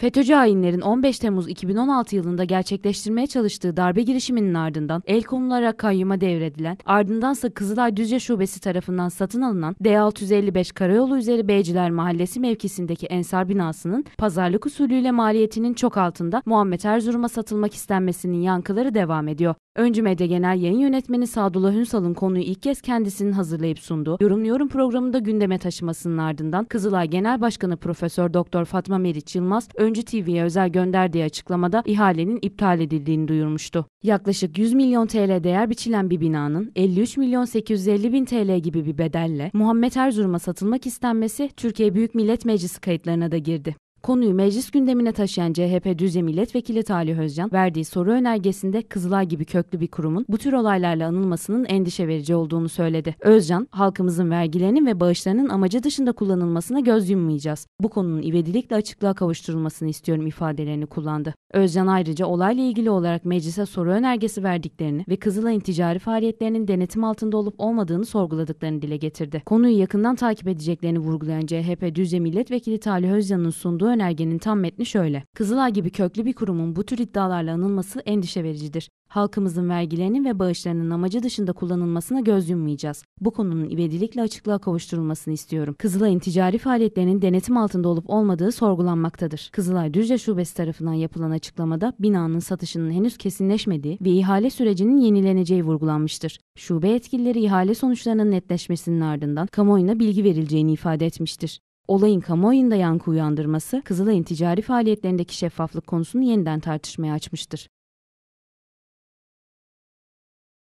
FETÖ'cü hainlerin 15 Temmuz 2016 yılında gerçekleştirmeye çalıştığı darbe girişiminin ardından el konularak kayyuma devredilen, ardındansa Kızılay Düzce Şubesi tarafından satın alınan D655 Karayolu üzeri Beyciler Mahallesi mevkisindeki Ensar binasının pazarlık usulüyle maliyetinin çok altında Muhammed Erzurum'a satılmak istenmesinin yankıları devam ediyor. Öncü Medya Genel Yayın Yönetmeni Sadullah Ünsal'ın konuyu ilk kez kendisinin hazırlayıp sunduğu Yorumluyorum programında gündeme taşımasının ardından Kızılay Genel Başkanı Profesör Doktor Fatma Meriç Yılmaz, Öncü TV'ye özel gönderdiği açıklamada ihalenin iptal edildiğini duyurmuştu. Yaklaşık 100 milyon TL değer biçilen bir binanın 53 milyon 850 bin TL gibi bir bedelle Muhammed Erzurum'a satılmak istenmesi Türkiye Büyük Millet Meclisi kayıtlarına da girdi. Konuyu meclis gündemine taşıyan CHP Düzce Milletvekili Talih Özcan verdiği soru önergesinde Kızılay gibi köklü bir kurumun bu tür olaylarla anılmasının endişe verici olduğunu söyledi. Özcan, halkımızın vergilerinin ve bağışlarının amacı dışında kullanılmasına göz yummayacağız. Bu konunun ivedilikle açıklığa kavuşturulmasını istiyorum ifadelerini kullandı. Özcan ayrıca olayla ilgili olarak meclise soru önergesi verdiklerini ve Kızılay'ın ticari faaliyetlerinin denetim altında olup olmadığını sorguladıklarını dile getirdi. Konuyu yakından takip edeceklerini vurgulayan CHP Düzce Milletvekili Talih Özcan'ın sunduğu önergenin tam metni şöyle. Kızılay gibi köklü bir kurumun bu tür iddialarla anılması endişe vericidir halkımızın vergilerinin ve bağışlarının amacı dışında kullanılmasına göz yummayacağız. Bu konunun ivedilikle açıklığa kavuşturulmasını istiyorum. Kızılay'ın ticari faaliyetlerinin denetim altında olup olmadığı sorgulanmaktadır. Kızılay Düzce Şubesi tarafından yapılan açıklamada binanın satışının henüz kesinleşmediği ve ihale sürecinin yenileneceği vurgulanmıştır. Şube yetkilileri ihale sonuçlarının netleşmesinin ardından kamuoyuna bilgi verileceğini ifade etmiştir olayın kamuoyunda yankı uyandırması, Kızılay'ın ticari faaliyetlerindeki şeffaflık konusunu yeniden tartışmaya açmıştır.